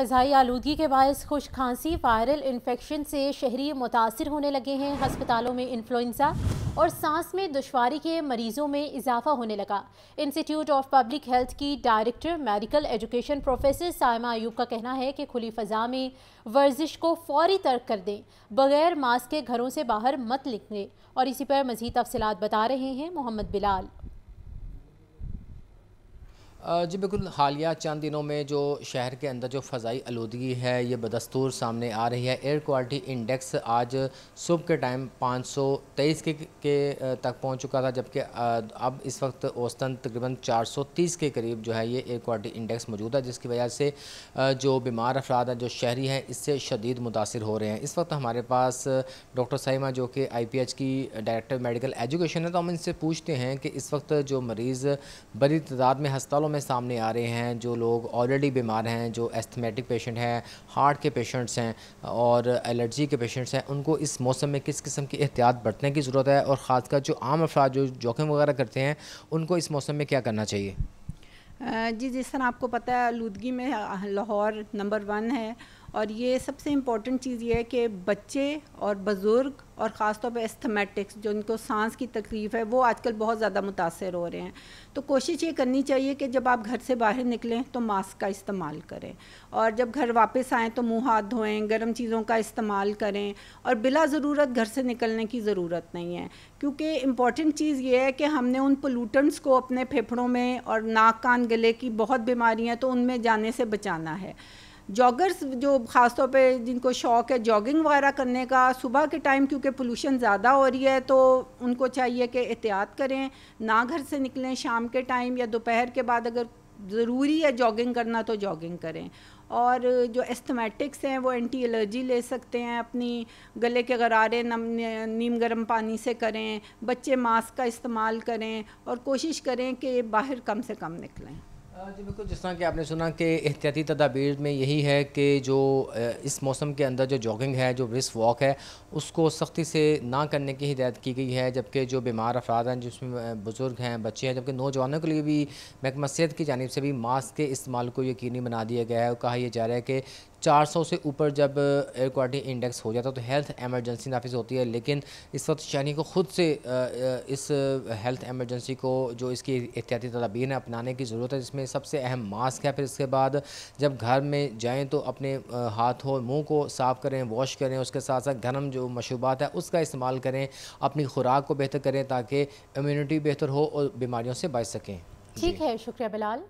फ़जाई आलूगी के बायस खुश खांसी वायरल इन्फेक्शन से शहरी मुतासर होने लगे हैं हस्पतालों में इन्फ्लुंजा और सांस में दुशारी के मरीज़ों में इजाफा होने लगा इंस्टीट्यूट ऑफ पब्लिक हेल्थ की director medical education professor Saima Ayub का कहना है कि खुली फ़जा में वर्जिश को फौरी तर्क कर दें बगैर मास्क के घरों से बाहर मत लिखें और इसी पर मज़ीद तफसलत बता रहे हैं मोहम्मद बिलाल जी बिल्कुल हालिया चंद दिनों में जो शहर के अंदर जो फ़जाई आलूदगी है ये बदस्तूर सामने आ रही है एयर क्वालिटी इंडेक्स आज सुबह के टाइम 523 के, के तक पहुंच चुका था जबकि अब इस वक्त औसतन तकरीबन 430 के करीब जो है ये एयर क्वालिटी इंडेक्स मौजूद है जिसकी वजह से जो बीमार अफराद हैं जो शहरी हैं इससे शदीद मुतासर हो रहे हैं इस वक्त हमारे पास डॉक्टर साइमा जो कि आई पी एच की डायरेक्टर मेडिकल एजुकेशन है तो हम इनसे पूछते हैं कि इस वक्त जो मरीज़ बड़ी तादाद में हस्पालों में सामने आ रहे हैं जो लोग ऑलरेडी बीमार हैं जो एस्थमेटिक पेशेंट हैं हार्ट के पेशेंट्स हैं और एलर्जी के पेशेंट्स हैं उनको इस मौसम में किस किस्म की एहतियात बरतने की ज़रूरत है और ख़ासकर जो आम अफराद जो जोखिम वगैरह करते हैं उनको इस मौसम में क्या करना चाहिए जी जिस तरह आपको पता है आलूदगी में लाहौर नंबर वन है और ये सबसे इम्पॉर्टेंट चीज़ ये है कि बच्चे और बुज़ुर्ग और ख़ास तौर पर एस्थमेटिक्स जो इनको सांस की तकलीफ़ है वो आजकल बहुत ज़्यादा मुतासर हो रहे हैं तो कोशिश ये करनी चाहिए कि जब आप घर से बाहर निकलें तो मास्क का इस्तेमाल करें और जब घर वापस आएँ तो मुँह हाथ धोएँ गर्म चीज़ों का इस्तेमाल करें और बिला ज़रूरत घर से निकलने की ज़रूरत नहीं है क्योंकि इम्पॉर्टेंट चीज़ ये है कि हमने उन पोलूटेंट्स को अपने फेफड़ों में और नाक कान गले की बहुत बीमारियाँ तो उनमें जाने से बचाना है जॉगर्स जो ख़ासतौर पे जिनको शौक़ है जॉगिंग वगैरह करने का सुबह के टाइम क्योंकि पोल्यूशन ज़्यादा हो रही है तो उनको चाहिए कि एहतियात करें ना घर से निकलें शाम के टाइम या दोपहर के बाद अगर ज़रूरी है जॉगिंग करना तो जॉगिंग करें और जो एस्थमेटिक्स हैं वो एंटी एलर्जी ले सकते हैं अपनी गले के गरारे नम नीम गर्म पानी से करें बच्चे मास्क का इस्तेमाल करें और कोशिश करें कि बाहर कम से कम निकलें हाँ जी बिल्कुल जिस तरह कि आपने सुना कि एहतियाती तदाबीर में यही है कि जो इस मौसम के अंदर जो जॉगिंग है जो ब्रिस्क वॉक है उसको सख्ती से ना करने की हिदायत की गई है जबकि जो बीमार अफराद हैं जिसमें बुज़ुर्ग हैं बच्चे हैं जबकि नौजवानों के लिए भी महकमा सेहत की जानब से भी मास्क के इस्तेमाल को यकीनी बना दिया गया है और कहा यह जा रहा है कि 400 से ऊपर जब एयर क्वालिटी इंडेक्स हो जाता है तो हेल्थ एमरजेंसी नाफिज होती है लेकिन इस वक्त शहरी को ख़ुद से इस हेल्थ एमरजेंसी को जो इसकी एहतियाती तदाबीर है अपनाने की ज़रूरत है जिसमें सबसे अहम मास्क है फिर इसके बाद जब घर में जाएँ तो अपने हाथों और मुँह को साफ़ करें वॉश करें उसके साथ साथ गर्म जो मशरूबात है उसका इस्तेमाल करें अपनी खुराक को बेहतर करें ताकि इम्यूनिटी बेहतर हो और बीमारियों से बच सकें ठीक है शुक्रिया बिलाल